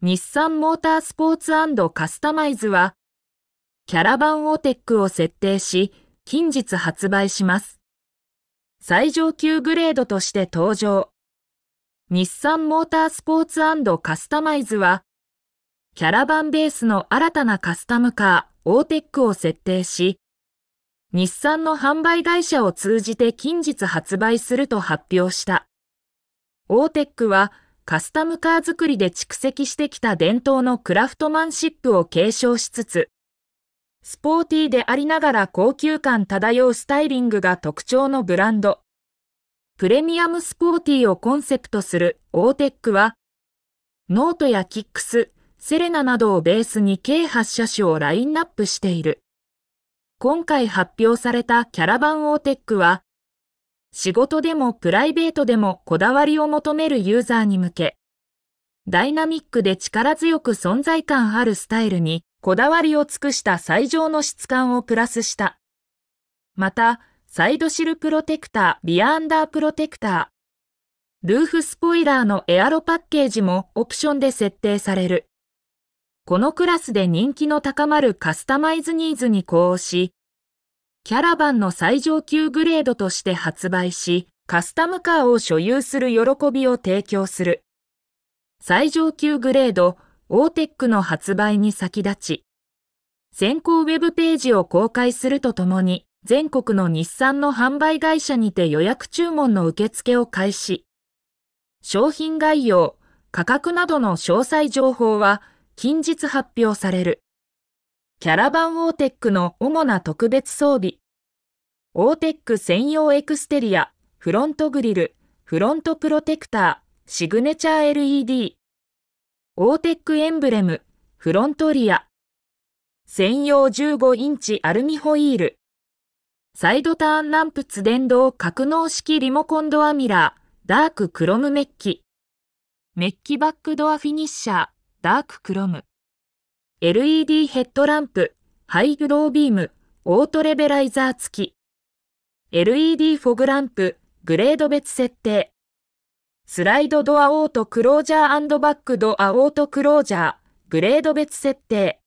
日産モータースポーツカスタマイズは、キャラバンオテックを設定し、近日発売します。最上級グレードとして登場。日産モータースポーツカスタマイズは、キャラバンベースの新たなカスタムカー、オーテックを設定し、日産の販売会社を通じて近日発売すると発表した。オーテックは、カスタムカー作りで蓄積してきた伝統のクラフトマンシップを継承しつつ、スポーティーでありながら高級感漂うスタイリングが特徴のブランド、プレミアムスポーティーをコンセプトするオーテックは、ノートやキックス、セレナなどをベースに計8車種をラインナップしている。今回発表されたキャラバンオーテックは、仕事でもプライベートでもこだわりを求めるユーザーに向け、ダイナミックで力強く存在感あるスタイルにこだわりを尽くした最上の質感をプラスした。また、サイドシルプロテクター、リアアンダープロテクター、ルーフスポイラーのエアロパッケージもオプションで設定される。このクラスで人気の高まるカスタマイズニーズに呼応し、キャラバンの最上級グレードとして発売し、カスタムカーを所有する喜びを提供する。最上級グレード、オーテックの発売に先立ち、先行ウェブページを公開するとともに、全国の日産の販売会社にて予約注文の受付を開始。商品概要、価格などの詳細情報は近日発表される。キャラバンオーテックの主な特別装備。オーテック専用エクステリア、フロントグリル、フロントプロテクター、シグネチャー LED。オーテックエンブレム、フロントリア。専用15インチアルミホイール。サイドターンランプツ電動格納式リモコンドアミラー、ダーククロムメッキ。メッキバックドアフィニッシャー、ダーククロム。LED ヘッドランプ、ハイグロービーム、オートレベライザー付き。LED フォグランプ、グレード別設定。スライドドアオートクロージャーバックドアオートクロージャー、グレード別設定。